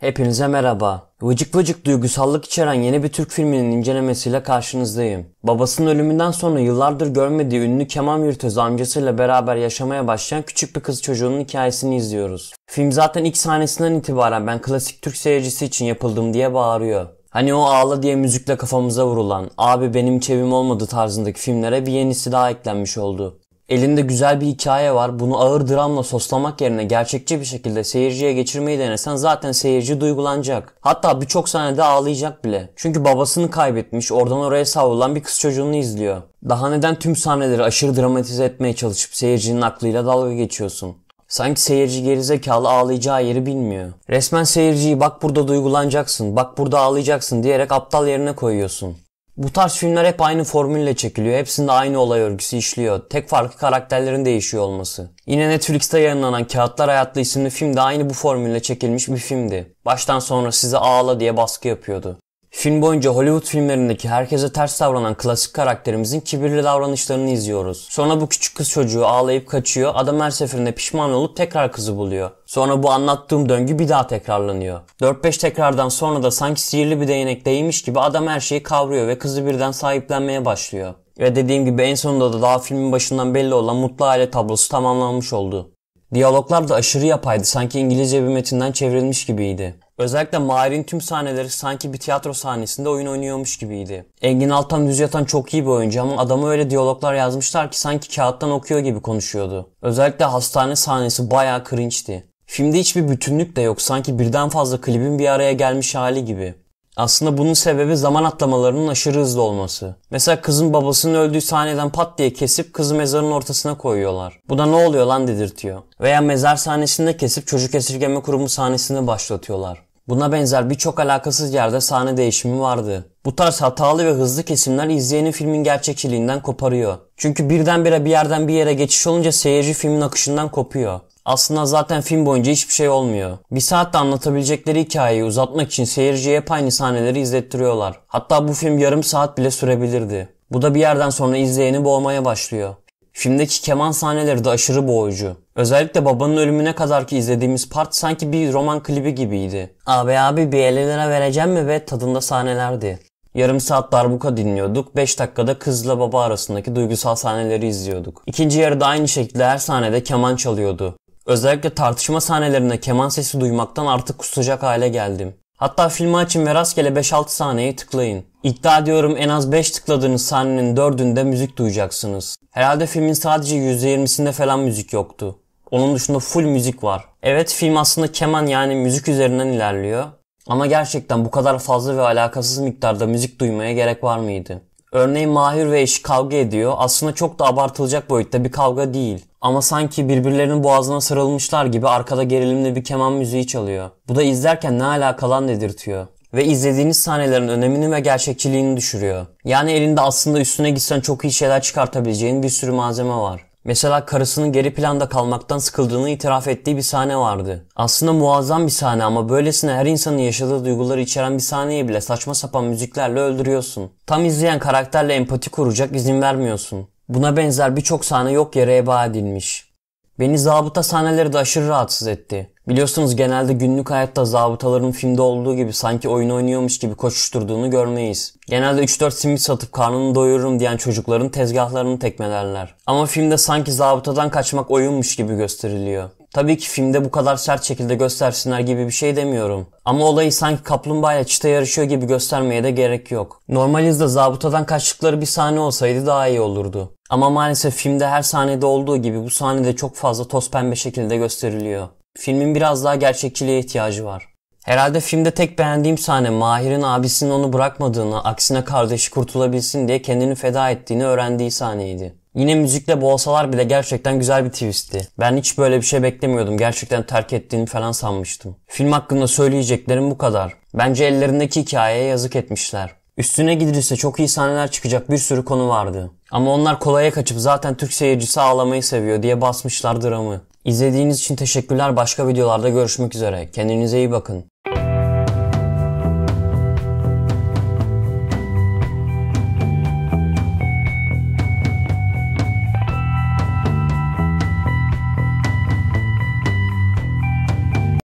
Hepinize merhaba. Vıcık vıcık duygusallık içeren yeni bir Türk filminin incelemesiyle karşınızdayım. Babasının ölümünden sonra yıllardır görmediği ünlü keman virtüözü amcasıyla beraber yaşamaya başlayan küçük bir kız çocuğunun hikayesini izliyoruz. Film zaten ilk sahnesinden itibaren ben klasik Türk seyircisi için yapıldım diye bağırıyor. Hani o ağla diye müzikle kafamıza vurulan, abi benim çevim olmadı tarzındaki filmlere bir yenisi daha eklenmiş oldu. Elinde güzel bir hikaye var. Bunu ağır dramla soslamak yerine gerçekçi bir şekilde seyirciye geçirmeyi denesen zaten seyirci duygulanacak. Hatta birçok sahnede ağlayacak bile. Çünkü babasını kaybetmiş, oradan oraya savrulan bir kız çocuğunu izliyor. Daha neden tüm sahneleri aşırı dramatize etmeye çalışıp seyircinin aklıyla dalga geçiyorsun? Sanki seyirci gerizekalı ağlayacağı yeri bilmiyor. Resmen seyirciyi bak burada duygulanacaksın, bak burada ağlayacaksın diyerek aptal yerine koyuyorsun. Bu tarz filmler hep aynı formülle çekiliyor. Hepsinde aynı olay örgüsü işliyor. Tek farkı karakterlerin değişiyor olması. Yine Netflix'te yayınlanan Kağıtlar Hayatlı isimli film de aynı bu formülle çekilmiş bir filmdi. Baştan sonra size ağla diye baskı yapıyordu. Film boyunca Hollywood filmlerindeki herkese ters davranan klasik karakterimizin kibirli davranışlarını izliyoruz. Sonra bu küçük kız çocuğu ağlayıp kaçıyor, adam her seferinde pişman olup tekrar kızı buluyor. Sonra bu anlattığım döngü bir daha tekrarlanıyor. 4-5 tekrardan sonra da sanki sihirli bir değnek değmiş gibi adam her şeyi kavruyor ve kızı birden sahiplenmeye başlıyor. Ve dediğim gibi en sonunda da daha filmin başından belli olan mutlu aile tablosu tamamlanmış oldu. Diyaloglar da aşırı yapaydı sanki İngilizce bir metinden çevrilmiş gibiydi. Özellikle Mahir'in tüm sahneleri sanki bir tiyatro sahnesinde oyun oynuyormuş gibiydi. Engin Altan Düz Yatan çok iyi bir oyuncu ama adamı öyle diyaloglar yazmışlar ki sanki kağıttan okuyor gibi konuşuyordu. Özellikle hastane sahnesi bayağı cringe'ti. Filmde hiçbir bütünlük de yok. Sanki birden fazla klibin bir araya gelmiş hali gibi. Aslında bunun sebebi zaman atlamalarının aşırı hızlı olması. Mesela kızın babasının öldüğü sahneden pat diye kesip kızı mezarın ortasına koyuyorlar. Bu da ne oluyor lan dedirtiyor. Veya mezar sahnesinde kesip çocuk esirgeme kurumu sahnesini başlatıyorlar. Buna benzer birçok alakasız yerde sahne değişimi vardı. Bu tarz hatalı ve hızlı kesimler izleyenin filmin gerçekçiliğinden koparıyor. Çünkü birdenbire bir yerden bir yere geçiş olunca seyirci filmin akışından kopuyor. Aslında zaten film boyunca hiçbir şey olmuyor. Bir saatte anlatabilecekleri hikayeyi uzatmak için seyirciye hep aynı sahneleri izlettiriyorlar. Hatta bu film yarım saat bile sürebilirdi. Bu da bir yerden sonra izleyeni boğmaya başlıyor. Filmdeki keman sahneleri de aşırı boğucu. Özellikle babanın ölümüne kadar ki izlediğimiz part sanki bir roman klibi gibiydi. Abi abi bir 50 lira vereceğim mi ve tadında sahnelerdi. Yarım saat darbuka dinliyorduk. 5 dakikada kızla baba arasındaki duygusal sahneleri izliyorduk. İkinci yarıda aynı şekilde her sahnede keman çalıyordu. Özellikle tartışma sahnelerinde keman sesi duymaktan artık kusacak hale geldim. Hatta filmi açın ve rastgele 5-6 sahneyi tıklayın. İddia ediyorum en az 5 tıkladığınız sahnenin 4'ünde müzik duyacaksınız. Herhalde filmin sadece %20'sinde falan müzik yoktu. Onun dışında full müzik var. Evet film aslında keman yani müzik üzerinden ilerliyor. Ama gerçekten bu kadar fazla ve alakasız miktarda müzik duymaya gerek var mıydı? Örneğin Mahir ve eşi kavga ediyor. Aslında çok da abartılacak boyutta bir kavga değil. Ama sanki birbirlerinin boğazına sarılmışlar gibi arkada gerilimli bir keman müziği çalıyor. Bu da izlerken ne alakalan dedirtiyor ve izlediğiniz sahnelerin önemini ve gerçekçiliğini düşürüyor. Yani elinde aslında üstüne gitsen çok iyi şeyler çıkartabileceğin bir sürü malzeme var. Mesela karısının geri planda kalmaktan sıkıldığını itiraf ettiği bir sahne vardı. Aslında muazzam bir sahne ama böylesine her insanın yaşadığı duyguları içeren bir sahneyi bile saçma sapan müziklerle öldürüyorsun. Tam izleyen karakterle empati kuracak izin vermiyorsun. Buna benzer birçok sahne yok yere heba edilmiş. Beni zabıta sahneleri de aşırı rahatsız etti. Biliyorsunuz genelde günlük hayatta zabıtaların filmde olduğu gibi sanki oyun oynuyormuş gibi koşuşturduğunu görmeyiz. Genelde 3-4 simit satıp karnını doyururum diyen çocukların tezgahlarını tekmelerler. Ama filmde sanki zabıtadan kaçmak oyunmuş gibi gösteriliyor. Tabii ki filmde bu kadar sert şekilde göstersinler gibi bir şey demiyorum. Ama olayı sanki kaplumbağa çita yarışıyor gibi göstermeye de gerek yok. Normalizde zabıtadan kaçtıkları bir sahne olsaydı daha iyi olurdu. Ama maalesef filmde her sahnede olduğu gibi bu sahnede çok fazla toz pembe şekilde gösteriliyor. Filmin biraz daha gerçekçiliğe ihtiyacı var. Herhalde filmde tek beğendiğim sahne Mahir'in abisinin onu bırakmadığını, aksine kardeşi kurtulabilsin diye kendini feda ettiğini öğrendiği sahneydi. Yine müzikle boğsalar bile gerçekten güzel bir twistti. Ben hiç böyle bir şey beklemiyordum. Gerçekten terk ettiğini falan sanmıştım. Film hakkında söyleyeceklerim bu kadar. Bence ellerindeki hikayeye yazık etmişler. Üstüne gidilirse çok iyi sahneler çıkacak bir sürü konu vardı. Ama onlar kolaya kaçıp zaten Türk seyircisi ağlamayı seviyor diye basmışlar dramı. İzlediğiniz için teşekkürler. Başka videolarda görüşmek üzere. Kendinize iyi bakın.